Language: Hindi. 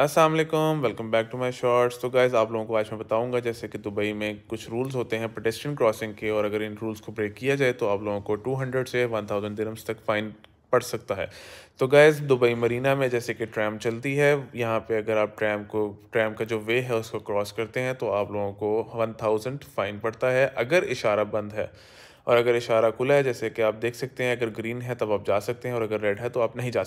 Aslam welcome back to my shorts तो गाइज़ आप लोगों को आज मैं बताऊंगा जैसे कि दुबई में कुछ रूल्स होते हैं पेडेस्ट्रियन क्रॉसिंग के और अगर इन रूल्स को ब्रेक किया जाए तो आप लोगों को 200 से 1000 दिरम्स तक फ़ाइन पड़ सकता है तो गैज़ दुबई मरीना में जैसे कि ट्रैम चलती है यहाँ पे अगर आप ट्रैम को ट्रैम का जो वे है उसको क्रॉस करते हैं तो आप लोगों को वन थाउजेंड फ़ाइन पड़ता है अगर इशारा बंद है और अगर इशारा खुला है जैसे कि आप देख सकते हैं अगर ग्रीन है तब आप जा सकते हैं और अगर रेड है तो आप नहीं जा सकते